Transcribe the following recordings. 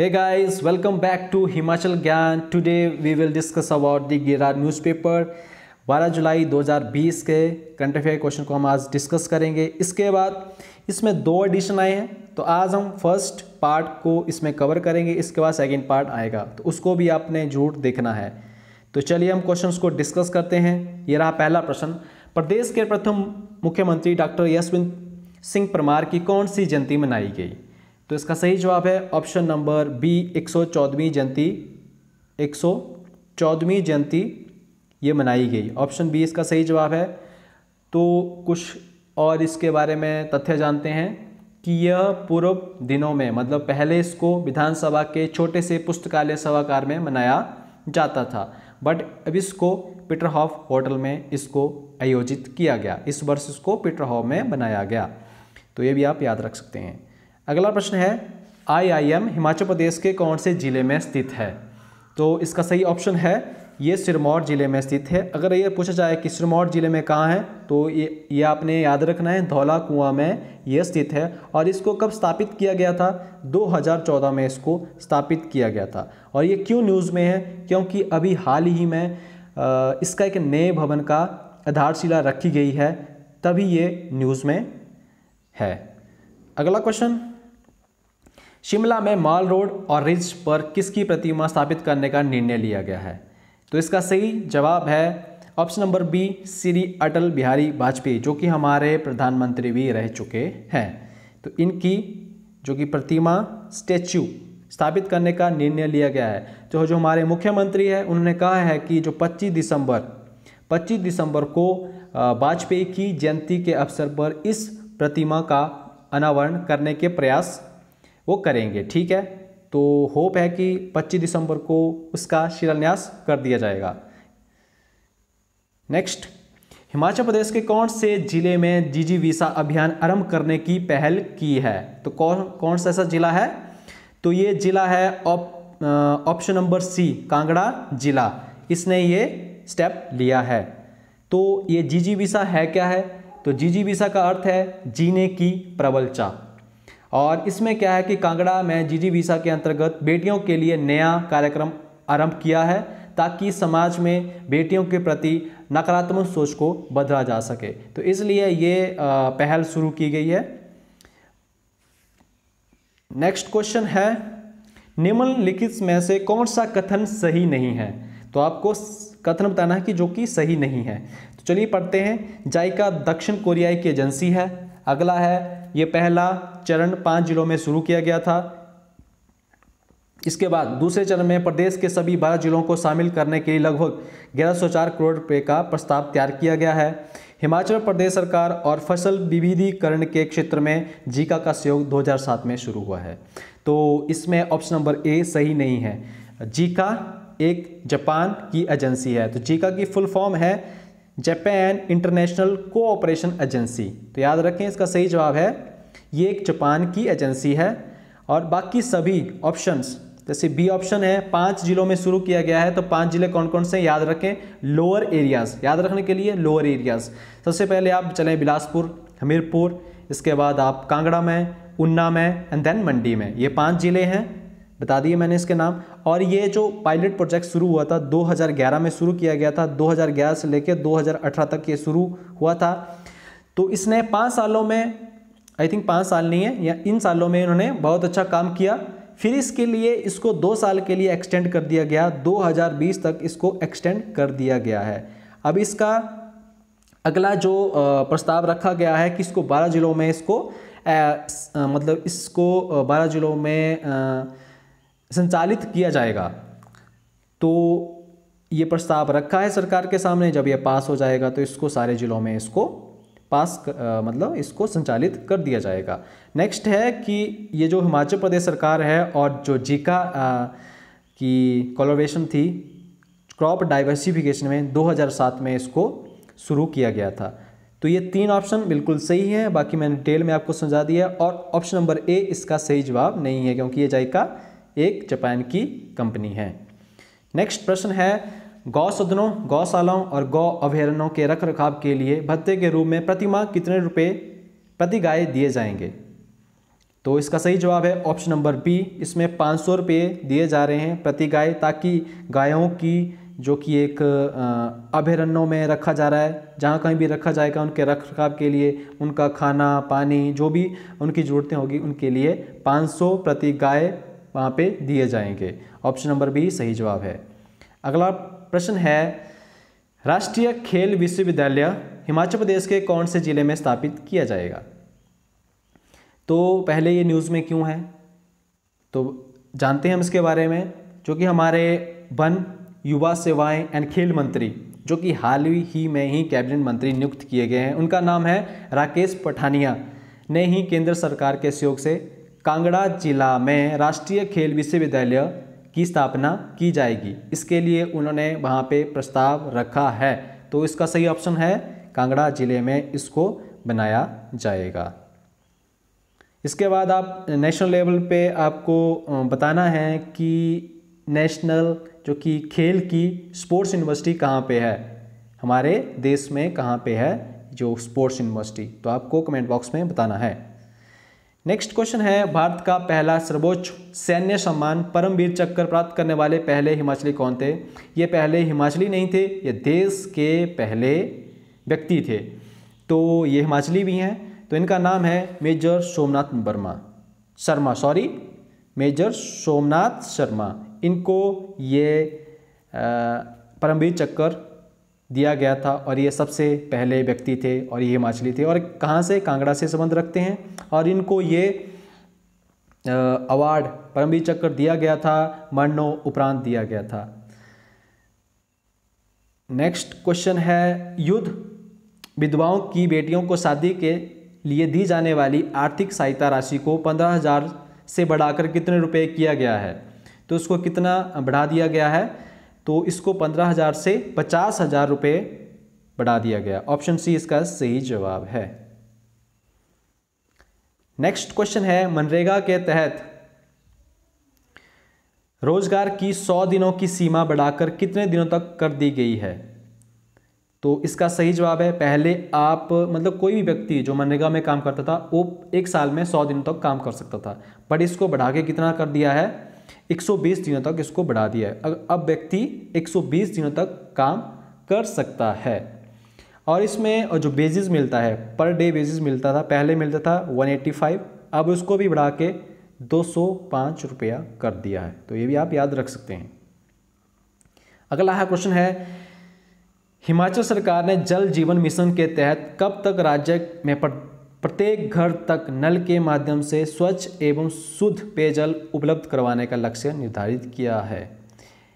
Hey guys, welcome back to Himachal Gyan. Today we will discuss about the Girard newspaper. 12 जुलाई 2020 के current affair question को हम आज discuss करेंगे इसके बाद इसमें दो एडिशन आए हैं तो आज हम फर्स्ट पार्ट को इसमें कवर करेंगे इसके बाद सेकंड पार्ट आएगा तो उसको भी आपने जरूर देखना है तो चलिए हम क्वेश्चंस को डिस्कस करते हैं ये रहा पहला प्रश्न प्रदेश के प्रथम मुख्यमंत्री डॉक्टर यशवंत सिंह परमार की कौन सी जयंती मनाई गई तो इसका सही जवाब है ऑप्शन नंबर बी एक सौ चौदहवीं जयंती एक सौ चौदहवीं जयंती ये मनाई गई ऑप्शन बी इसका सही जवाब है तो कुछ और इसके बारे में तथ्य जानते हैं कि यह पूर्व दिनों में मतलब पहले इसको विधानसभा के छोटे से पुस्तकालय सभाकार में मनाया जाता था बट अब इसको हॉफ होटल में इसको आयोजित किया गया इस वर्ष इसको हॉफ में बनाया गया तो ये भी आप याद रख सकते हैं अगला प्रश्न है आईआईएम हिमाचल प्रदेश के कौन से ज़िले में स्थित है तो इसका सही ऑप्शन है ये सिरमौर ज़िले में स्थित है अगर ये पूछा जाए कि सिरमौर ज़िले में कहाँ है तो ये ये आपने याद रखना है धौला कुआं में ये स्थित है और इसको कब स्थापित किया गया था 2014 में इसको स्थापित किया गया था और ये क्यों न्यूज़ में है क्योंकि अभी हाल ही में इसका एक नए भवन का आधारशिला रखी गई है तभी ये न्यूज़ में है अगला क्वेश्चन शिमला में माल रोड और रिज पर किसकी प्रतिमा स्थापित करने का निर्णय लिया गया है तो इसका सही जवाब है option number B Shri Atal Bihari Vajpayee जो कि हमारे प्रधानमंत्री भी रह चुके हैं तो इनकी जो कि प्रतिमा स्टैच्यू स्थापित करने का निर्णय लिया गया है जो तो जो हमारे मुख्यमंत्री हैं उन्होंने कहा है कि जो 25 दिसंबर 25 दिसंबर को वाजपेयी की जयंती के अवसर पर इस प्रतिमा का अनावरण करने के प्रयास वो करेंगे ठीक है तो होप है कि 25 दिसंबर को उसका शिलान्यास कर दिया जाएगा नेक्स्ट हिमाचल प्रदेश के कौन से जिले में जीजी वीसा अभियान आरंभ करने की पहल की है तो कौन कौन सा ऐसा जिला है तो ये जिला है ऑप्शन नंबर सी कांगड़ा जिला इसने ये स्टेप लिया है तो ये जीजी वीसा है क्या है तो जीजी वीसा का अर्थ है जीने की प्रबलचा और इसमें क्या है कि कांगड़ा में जीजी वीसा के अंतर्गत बेटियों के लिए नया कार्यक्रम आरंभ किया है ताकि समाज में बेटियों के प्रति नकारात्मक सोच को बदला जा सके तो इसलिए ये पहल शुरू की गई है नेक्स्ट क्वेश्चन है निम्नलिखित में से कौन सा कथन सही नहीं है तो आपको कथन बताना है कि जो कि सही नहीं है तो चलिए पढ़ते हैं जायका दक्षिण कोरियाई की एजेंसी है अगला है ये पहला चरण पाँच जिलों में शुरू किया गया था इसके बाद दूसरे चरण में प्रदेश के सभी बारह जिलों को शामिल करने के लिए लगभग ग्यारह सौ चार करोड़ रुपये का प्रस्ताव तैयार किया गया है हिमाचल प्रदेश सरकार और फसल विविधीकरण के क्षेत्र में जीका का सहयोग 2007 में शुरू हुआ है तो इसमें ऑप्शन नंबर ए सही नहीं है जीका एक जापान की एजेंसी है तो जीका की फुल फॉर्म है जापान इंटरनेशनल कोऑपरेशन एजेंसी तो याद रखें इसका सही जवाब है ये एक जापान की एजेंसी है और बाकी सभी ऑप्शंस जैसे बी ऑप्शन है पांच जिलों में शुरू किया गया है तो पांच जिले कौन कौन से याद रखें लोअर एरियाज याद रखने के लिए लोअर एरियाज सबसे पहले आप चलें बिलासपुर हमीरपुर इसके बाद आप कांगड़ा में उन्ना में एंड देन मंडी में ये पांच जिले हैं बता दिए मैंने इसके नाम और ये जो पायलट प्रोजेक्ट शुरू हुआ था 2011 में शुरू किया गया था 2011 से लेकर 2018 तक ये शुरू हुआ था तो इसने पाँच सालों में आई थिंक पाँच साल नहीं है या इन सालों में इन्होंने बहुत अच्छा काम किया फिर इसके लिए इसको दो साल के लिए एक्सटेंड कर दिया गया 2020 तक इसको एक्सटेंड कर दिया गया है अब इसका अगला जो प्रस्ताव रखा गया है कि इसको बारह जिलों में इसको आ, मतलब इसको बारह जिलों में आ, संचालित किया जाएगा तो ये प्रस्ताव रखा है सरकार के सामने जब ये पास हो जाएगा तो इसको सारे ज़िलों में इसको पास आ, मतलब इसको संचालित कर दिया जाएगा नेक्स्ट है कि ये जो हिमाचल प्रदेश सरकार है और जो जीका आ, की कोलोबेशन थी क्रॉप डाइवर्सिफिकेशन में 2007 में इसको शुरू किया गया था तो ये तीन ऑप्शन बिल्कुल सही है बाकी मैंने डिटेल में आपको समझा दिया और ऑप्शन नंबर ए इसका सही जवाब नहीं है क्योंकि ये जायका एक जापान की कंपनी है नेक्स्ट प्रश्न है गौ सदनों गौशालाओं और गौ अभ्यारण्यों के रख रखाव के लिए भत्ते के रूप में प्रति माह कितने रुपए प्रति गाय दिए जाएंगे तो इसका सही जवाब है ऑप्शन नंबर बी इसमें पाँच सौ रुपये दिए जा रहे हैं प्रति गाय ताकि गायों की जो कि एक अभ्यारण्यों में रखा जा रहा है जहाँ कहीं भी रखा जाएगा उनके रख रखाव के लिए उनका खाना पानी जो भी उनकी ज़रूरतें होगी उनके लिए 500 प्रति गाय वहाँ पे दिए जाएंगे ऑप्शन नंबर बी सही जवाब है अगला प्रश्न है राष्ट्रीय खेल विश्वविद्यालय हिमाचल प्रदेश के कौन से ज़िले में स्थापित किया जाएगा तो पहले ये न्यूज़ में क्यों है तो जानते हैं हम इसके बारे में जो कि हमारे वन युवा सेवाएं एंड खेल मंत्री जो कि हाल ही में ही कैबिनेट मंत्री नियुक्त किए गए हैं उनका नाम है राकेश पठानिया ने ही केंद्र सरकार के सहयोग से कांगड़ा जिला में राष्ट्रीय खेल विश्वविद्यालय की स्थापना की जाएगी इसके लिए उन्होंने वहाँ पे प्रस्ताव रखा है तो इसका सही ऑप्शन है कांगड़ा जिले में इसको बनाया जाएगा इसके बाद आप नेशनल लेवल पे आपको बताना है कि नेशनल जो कि खेल की स्पोर्ट्स यूनिवर्सिटी कहाँ पे है हमारे देश में कहाँ पे है जो स्पोर्ट्स यूनिवर्सिटी तो आपको कमेंट बॉक्स में बताना है नेक्स्ट क्वेश्चन है भारत का पहला सर्वोच्च सैन्य सम्मान परमवीर चक्र प्राप्त करने वाले पहले हिमाचली कौन थे ये पहले हिमाचली नहीं थे ये देश के पहले व्यक्ति थे तो ये हिमाचली भी हैं तो इनका नाम है major Somnath Verma Sharma sorry major Somnath Sharma इनको ये परमवीर चक्कर दिया गया था और ये सबसे पहले व्यक्ति थे और ये हिमाचली थे और कहाँ से कांगड़ा से संबंध रखते हैं और इनको ये अवार्ड परमवीर चक्र दिया गया था मरणो उपरांत दिया गया था नेक्स्ट क्वेश्चन है युद्ध विधवाओं की बेटियों को शादी के लिए दी जाने वाली आर्थिक सहायता राशि को पंद्रह हज़ार से बढ़ाकर कितने रुपए किया गया है तो उसको कितना बढ़ा दिया गया है तो इसको पंद्रह हज़ार से पचास हज़ार रुपये बढ़ा दिया गया ऑप्शन सी इसका सही जवाब है नेक्स्ट क्वेश्चन है मनरेगा के तहत रोजगार की सौ दिनों की सीमा बढ़ाकर कितने दिनों तक कर दी गई है तो इसका सही जवाब है पहले आप मतलब कोई भी व्यक्ति जो मनरेगा में काम करता था वो एक साल में सौ दिनों तक काम कर सकता था बट इसको बढ़ा के कितना कर दिया है 120 दिनों तक इसको बढ़ा दिया है अब व्यक्ति 120 दिनों तक काम कर सकता है और इसमें जो बेजिस मिलता है पर डे बेजिस मिलता था पहले मिलता था 185 अब उसको भी बढ़ा के दो रुपया कर दिया है तो ये भी आप याद रख सकते हैं अगला है क्वेश्चन है हिमाचल सरकार ने जल जीवन मिशन के तहत कब तक राज्य में प्रत्येक घर तक नल के माध्यम से स्वच्छ एवं शुद्ध पेयजल उपलब्ध करवाने का लक्ष्य निर्धारित किया है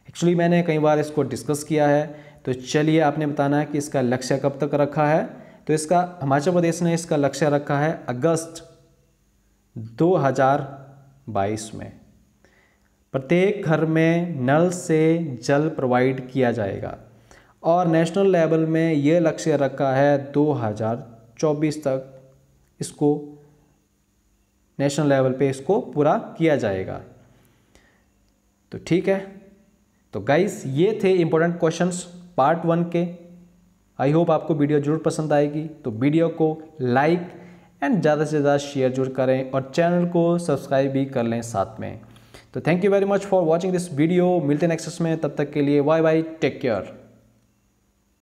एक्चुअली मैंने कई बार इसको डिस्कस किया है तो चलिए आपने बताना है कि इसका लक्ष्य कब तक रखा है तो इसका हिमाचल प्रदेश ने इसका लक्ष्य रखा है अगस्त 2022 में प्रत्येक घर में नल से जल प्रोवाइड किया जाएगा और नेशनल लेवल में ये लक्ष्य रखा है 2024 तक इसको नेशनल लेवल पे इसको पूरा किया जाएगा तो ठीक है तो गाइस ये थे इंपॉर्टेंट क्वेश्चंस पार्ट वन के आई होप आपको वीडियो जरूर पसंद आएगी तो वीडियो को लाइक एंड ज़्यादा से ज़्यादा शेयर जरूर करें और चैनल को सब्सक्राइब भी कर लें साथ में तो thank you very much for watching this video मिलते नेक्स्ट में तब तक के लिए बाय बाय टेक केयर